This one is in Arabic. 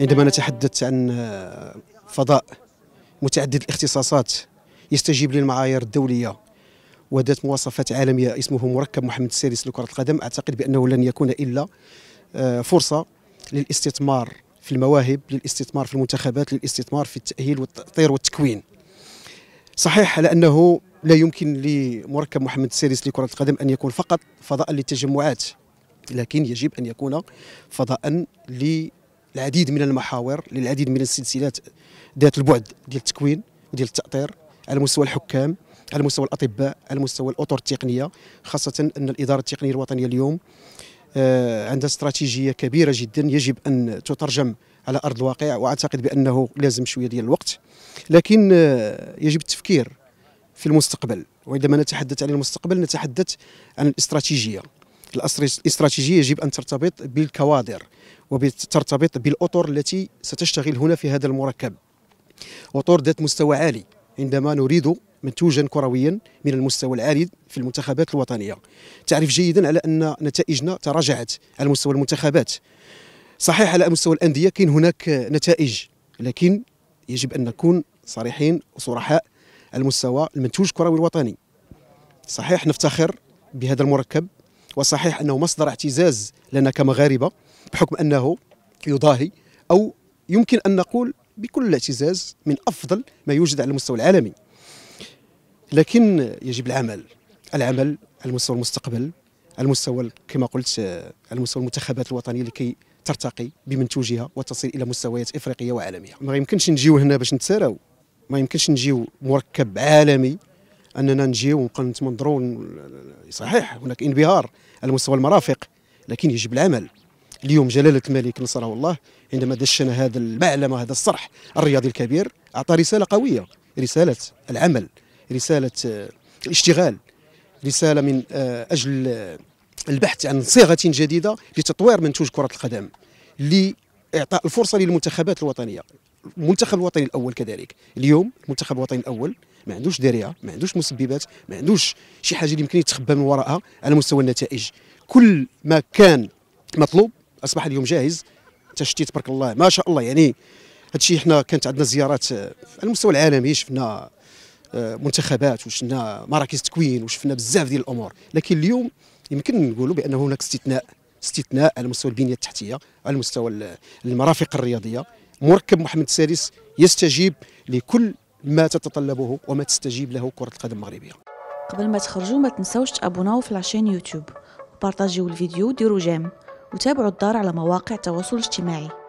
عندما نتحدث عن فضاء متعدد الاختصاصات يستجيب للمعايير الدولية وذات مواصفات عالمية اسمه مركب محمد السادس لكرة القدم أعتقد بأنه لن يكون إلا آه، فرصة للاستثمار في المواهب للاستثمار في المنتخبات للاستثمار في التأهيل والتطوير والتكوين صحيح على أنه لا يمكن لمركب محمد السادس لكرة القدم أن يكون فقط فضاء للتجمعات لكن يجب أن يكون فضاء للعديد من المحاور للعديد من السلسلات ذات البعد ديال التكوين وديال التأطير على مستوى الحكام على مستوى الأطباء على مستوى الأطر التقنية خاصة أن الإدارة التقنية الوطنية اليوم آه، عندها استراتيجية كبيرة جدا يجب أن تترجم على أرض الواقع وأعتقد بأنه لازم شوية ديال الوقت لكن آه، يجب التفكير في المستقبل وعندما نتحدث عن المستقبل نتحدث عن الاستراتيجيه الاستراتيجيه يجب ان ترتبط بالكوادر وترتبط بالاطر التي ستشتغل هنا في هذا المركب اطر ذات مستوى عالي عندما نريد منتوجا كرويا من المستوى العالي في المنتخبات الوطنيه تعرف جيدا على ان نتائجنا تراجعت على مستوى المنتخبات صحيح على مستوى الانديه كاين هناك نتائج لكن يجب ان نكون صريحين وصرحاء المستوى المنتوج الكروي الوطني صحيح نفتخر بهذا المركب وصحيح انه مصدر اعتزاز لنا كمغاربه بحكم انه يضاهي او يمكن ان نقول بكل اعتزاز من افضل ما يوجد على المستوى العالمي لكن يجب العمل العمل على المستوى المستقبل على المستوى كما قلت على مستوى المنتخبات الوطنيه لكي ترتقي بمنتوجها وتصل الى مستويات افريقيه وعالميه ما يمكنش نجيو هنا باش نتساراو ما يمكنش نجيو مركب عالمي اننا نجيو ونبقى نتمنظروا صحيح هناك انبهار على مستوى المرافق لكن يجب العمل اليوم جلاله الملك نصره الله عندما دشن هذا المعلم هذا الصرح الرياضي الكبير اعطى رساله قويه رساله العمل رساله آه، الاشتغال رساله من آه، اجل آه، البحث عن صيغه جديده لتطوير منتوج كره القدم لاعطاء الفرصه للمنتخبات الوطنيه المنتخب الوطني الاول كذلك اليوم المنتخب الوطني الاول ما عندوش ذريعه ما عندوش مسببات ما عندوش شي حاجه اللي يمكن يتخبى من وراءها على مستوى النتائج كل ما كان مطلوب اصبح اليوم جاهز تشتيت تبارك الله ما شاء الله يعني هادشي حنا كانت عندنا زيارات آه، على المستوى العالمي شفنا آه، منتخبات وشفنا مراكز تكوين وشفنا بزاف ديال الامور لكن اليوم يمكن نقولوا بان هناك استثناء استثناء على مستوى البنيه التحتيه على مستوى المرافق الرياضيه مركب محمد السادس يستجيب لكل ما تتطلبه وما تستجيب له كرة القدم المغربية قبل ما تخرجوا ما تنساوش تابوناو في العشان يوتيوب وبارطاجيو الفيديو وديروا جيم وتابعوا الدار على مواقع التواصل الاجتماعي